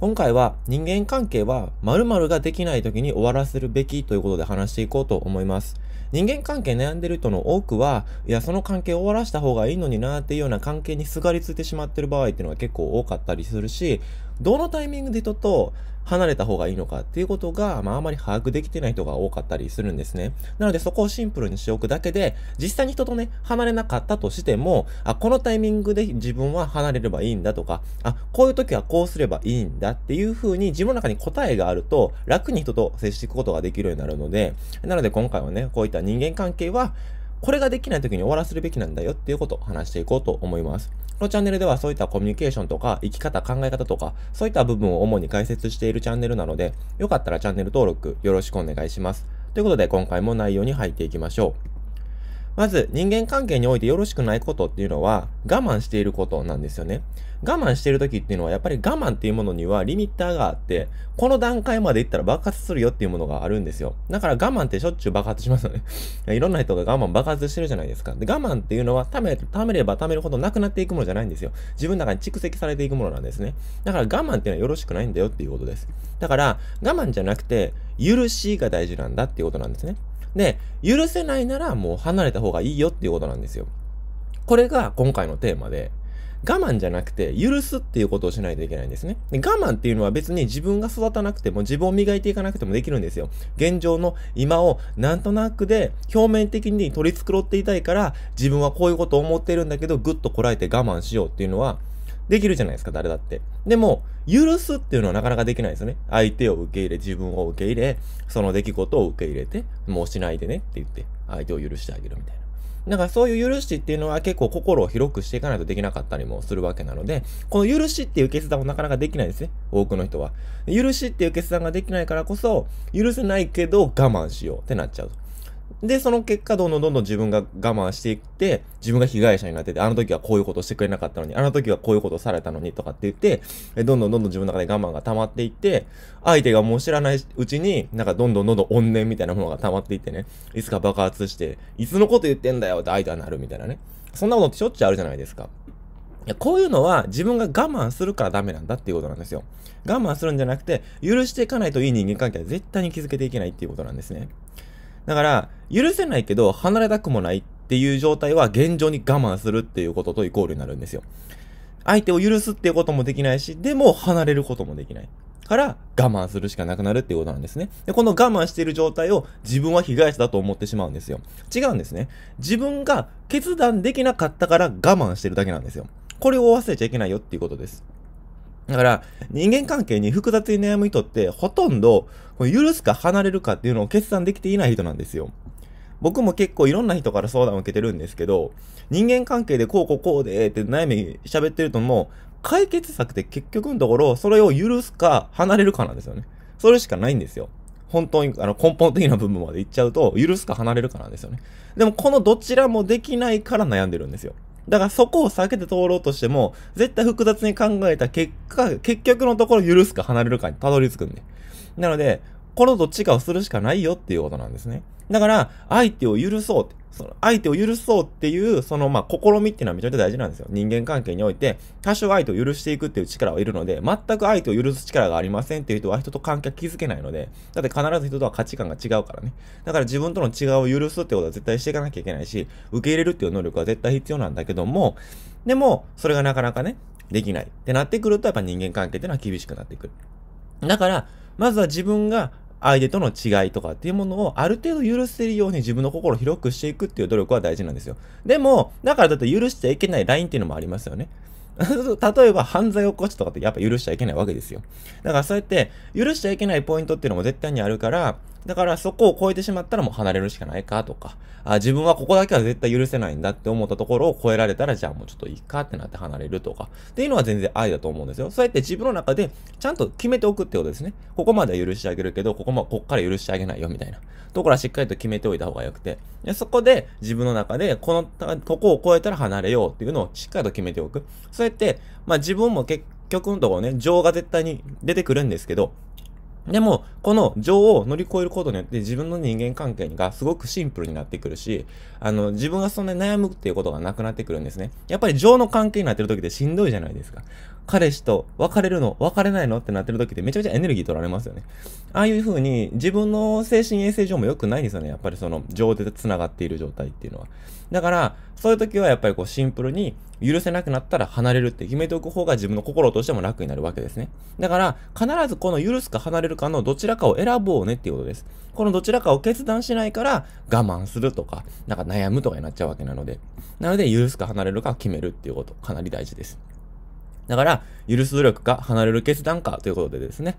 今回は人間関係は〇〇ができない時に終わらせるべきということで話していこうと思います。人間関係悩んでる人の多くは、いや、その関係終わらした方がいいのになっていうような関係にすがりついてしまってる場合っていうのが結構多かったりするし、どのタイミングで人と離れた方がいいのかっていうことが、まあ、あまり把握できてない人が多かったりするんですね。なので、そこをシンプルにしておくだけで、実際に人とね、離れなかったとしても、あ、このタイミングで自分は離れればいいんだとか、あ、こういう時はこうすればいいんだっていう風に自分の中に答えがあると、楽に人と接していくことができるようになるので、なので今回はね、こういった人間関係は、これができない時に終わらせるべきなんだよっていうことを話していこうと思います。このチャンネルではそういったコミュニケーションとか生き方考え方とかそういった部分を主に解説しているチャンネルなのでよかったらチャンネル登録よろしくお願いします。ということで今回も内容に入っていきましょう。まず人間関係においてよろしくないことっていうのは我慢していることなんですよね。我慢してる時っていうのはやっぱり我慢っていうものにはリミッターがあって、この段階までいったら爆発するよっていうものがあるんですよ。だから我慢ってしょっちゅう爆発しますよね。いろんな人が我慢爆発してるじゃないですか。で、我慢っていうのは貯め、貯めれば貯めるほどなくなっていくものじゃないんですよ。自分の中に蓄積されていくものなんですね。だから我慢っていうのはよろしくないんだよっていうことです。だから我慢じゃなくて、許しが大事なんだっていうことなんですね。で、許せないならもう離れた方がいいよっていうことなんですよ。これが今回のテーマで、我慢じゃなくて、許すっていうことをしないといけないんですね。で我慢っていうのは別に自分が育たなくても、自分を磨いていかなくてもできるんですよ。現状の今をなんとなくで、表面的に取り繕っていたいから、自分はこういうことを思っているんだけど、ぐっとこらえて我慢しようっていうのは、できるじゃないですか、誰だって。でも、許すっていうのはなかなかできないですよね。相手を受け入れ、自分を受け入れ、その出来事を受け入れて、もうしないでねって言って、相手を許してあげるみたいな。だからそういう許しっていうのは結構心を広くしていかないとできなかったりもするわけなので、この許しっていう決断もなかなかできないですね。多くの人は。許しっていう決断ができないからこそ、許せないけど我慢しようってなっちゃう。で、その結果、どんどんどんどん自分が我慢していって、自分が被害者になってて、あの時はこういうことしてくれなかったのに、あの時はこういうことされたのにとかって言って、どんどんどんどん自分の中で我慢が溜まっていって、相手がもう知らないうちに、なんかどんどんどんどん怨念みたいなものが溜まっていってね、いつか爆発して、いつのこと言ってんだよって相手はなるみたいなね。そんなことってしょっちゅうあるじゃないですか。いやこういうのは自分が我慢するからダメなんだっていうことなんですよ。我慢するんじゃなくて、許していかないといい人間関係は絶対に築けていけないっていうことなんですね。だから、許せないけど離れたくもないっていう状態は現状に我慢するっていうこととイコールになるんですよ。相手を許すっていうこともできないし、でも離れることもできない。から我慢するしかなくなるっていうことなんですね。で、この我慢している状態を自分は被害者だと思ってしまうんですよ。違うんですね。自分が決断できなかったから我慢してるだけなんですよ。これを忘れちゃいけないよっていうことです。だから、人間関係に複雑に悩む人って、ほとんど、許すか離れるかっていうのを決断できていない人なんですよ。僕も結構いろんな人から相談を受けてるんですけど、人間関係でこうこうこうでって悩み喋ってるとも、う、解決策って結局のところ、それを許すか離れるかなんですよね。それしかないんですよ。本当に、あの、根本的な部分までいっちゃうと、許すか離れるかなんですよね。でも、このどちらもできないから悩んでるんですよ。だからそこを避けて通ろうとしても、絶対複雑に考えた結果、結局のところ許すか離れるかにたどり着くんで。なので、心と違うするしかないよっていうことなんですね。だから、相手を許そうって、その相手を許そうっていう、そのま試みっていうのはめちゃくちゃ大事なんですよ。人間関係において、多少相手を許していくっていう力はいるので、全く相手を許す力がありませんっていう人は人と関係築けないので、だって必ず人とは価値観が違うからね。だから自分との違いを許すってことは絶対していかなきゃいけないし、受け入れるっていう能力は絶対必要なんだけども、でも、それがなかなかね、できないってなってくると、やっぱ人間関係っていうのは厳しくなってくる。だから、まずは自分が相手との違いとかっていうものをある程度許せるように自分の心を広くしていくっていう努力は大事なんですよ。でも、だからだって許しちゃいけないラインっていうのもありますよね。例えば犯罪を起こすとかってやっぱ許しちゃいけないわけですよ。だからそうやって許しちゃいけないポイントっていうのも絶対にあるから、だからそこを超えてしまったらもう離れるしかないかとか、あ自分はここだけは絶対許せないんだって思ったところを超えられたらじゃあもうちょっといいかってなって離れるとか、っていうのは全然愛だと思うんですよ。そうやって自分の中でちゃんと決めておくってことですね。ここまで許してあげるけど、ここもこっから許してあげないよみたいな。ところはしっかりと決めておいた方が良くて、でそこで自分の中でこの、ここを超えたら離れようっていうのをしっかりと決めておく。そうやって、まあ自分も結局のところね、情が絶対に出てくるんですけど、でも、この情を乗り越えることによって自分の人間関係がすごくシンプルになってくるし、あの、自分がそんなに悩むっていうことがなくなってくるんですね。やっぱり情の関係になってる時ってしんどいじゃないですか。彼氏と別れるの別れないのってなってる時ってめちゃめちゃエネルギー取られますよね。ああいう風に自分の精神衛生上も良くないですよね。やっぱりその情で繋がっている状態っていうのは。だから、そういう時はやっぱりこうシンプルに許せなくなったら離れるって決めておく方が自分の心としても楽になるわけですね。だから、必ずこの許すか離れるかのどちらかを選ぼうねっていうことです。このどちらかを決断しないから我慢するとか、なんか悩むとかになっちゃうわけなので。なので、許すか離れるかを決めるっていうこと、かなり大事です。だから、許す努力か離れる決断かということでですね、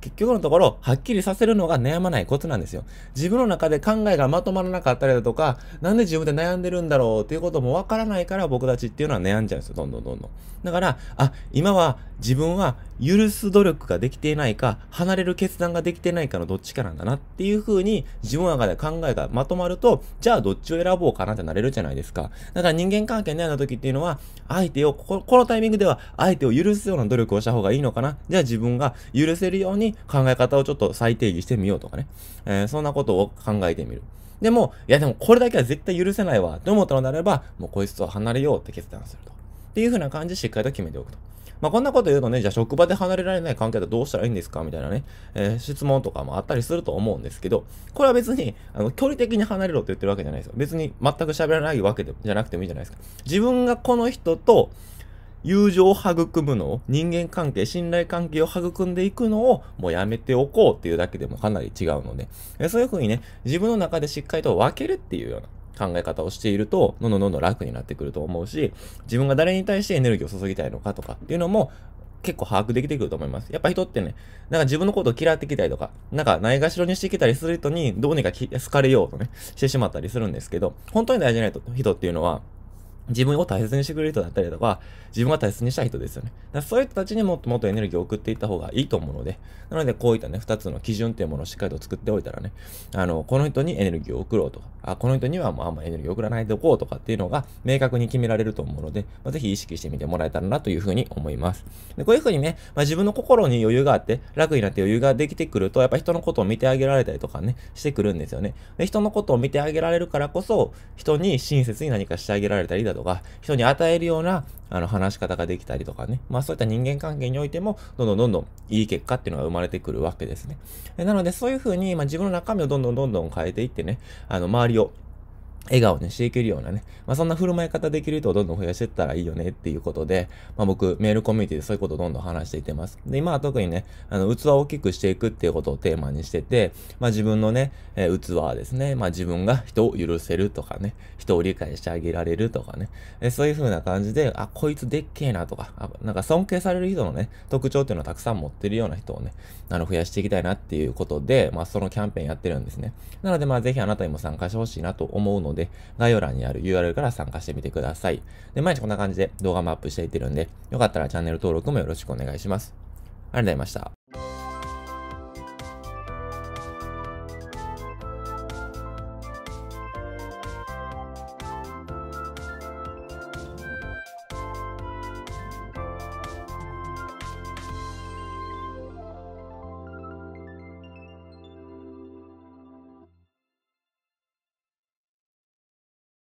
結局のところ、はっきりさせるのが悩まないコツなんですよ。自分の中で考えがまとまらなかったりだとか、なんで自分で悩んでるんだろうっていうこともわからないから僕たちっていうのは悩んじゃうんですよ、どんどんどんどん。だから、あ、今は自分は許す努力ができていないか、離れる決断ができてないかのどっちかなんだなっていうふうに、自分の中で考えがまとまると、じゃあどっちを選ぼうかなってなれるじゃないですか。だから人間関係悩んだ時っていうのは、相手をこ、このタイミングでは、相相手を許すような努力をした方がいいのかなじゃあ自分が許せるように考え方をちょっと再定義してみようとかね。えー、そんなことを考えてみる。でも、いやでもこれだけは絶対許せないわと思ったのであれば、もうこいつと離れようって決断すると。っていう風な感じでしっかりと決めておくと。まあ、こんなこと言うとね、じゃあ職場で離れられない関係だとどうしたらいいんですかみたいなね、えー、質問とかもあったりすると思うんですけど、これは別に、あの、距離的に離れろって言ってるわけじゃないですよ。別に全く喋らないわけでじゃなくてもいいじゃないですか。自分がこの人と、友情を育むの、人間関係、信頼関係を育んでいくのをもうやめておこうっていうだけでもかなり違うので、そういうふうにね、自分の中でしっかりと分けるっていうような考え方をしていると、どんどんどんどん楽になってくると思うし、自分が誰に対してエネルギーを注ぎたいのかとかっていうのも、結構把握できてくると思います。やっぱ人ってね、なんか自分のことを嫌ってきたりとか、なんかないがしろにしてきたりする人にどうにか好かれようとね、してしまったりするんですけど、本当に大事な人っていうのは、自分を大切にしてくれる人だったりとか、自分が大切にしたい人ですよね。だそういう人たちにもっともっとエネルギーを送っていった方がいいと思うので、なのでこういったね、二つの基準っていうものをしっかりと作っておいたらね、あの、この人にエネルギーを送ろうとか、あ、この人にはもうあんまエネルギーを送らないでおこうとかっていうのが明確に決められると思うので、まあ、ぜひ意識してみてもらえたらなというふうに思います。でこういうふうにね、まあ、自分の心に余裕があって、楽になって余裕ができてくると、やっぱ人のことを見てあげられたりとかね、してくるんですよね。で人のことを見てあげられるからこそ、人に親切に何かしてあげられたりだとか、とか、人に与えるようなあの話し方ができたりとかね。まあそういった人間関係においても、どんどんどんどんいい結果っていうのが生まれてくるわけですね。なのでそういうふうに、まあ、自分の中身をどんどんどんどん変えていってね、あの周りを笑顔にしていけるようなね、まあ、そんな振る舞い方できる人をどんどん増やしていったらいいよねっていうことで、まあ、僕、メールコミュニティでそういうことをどんどん話していってます。で、今は特にね、あの、器を大きくしていくっていうことをテーマにしてて、まあ、自分のね、えー、器ですね、まあ、自分が人を許せるとかね、人を理解してあげられるとかね、えそういう風な感じで、あ、こいつでっけえなとか、あ、なんか尊敬される人のね、特徴っていうのをたくさん持ってるような人をね、あの、増やしていきたいなっていうことで、まあ、そのキャンペーンやってるんですね。なので、まあ、ぜひあなたにも参加してほしいなと思うので、ので、概要欄にある URL から参加してみてください。で、毎日こんな感じで動画もアップしていってるんで、よかったらチャンネル登録もよろしくお願いします。ありがとうございました。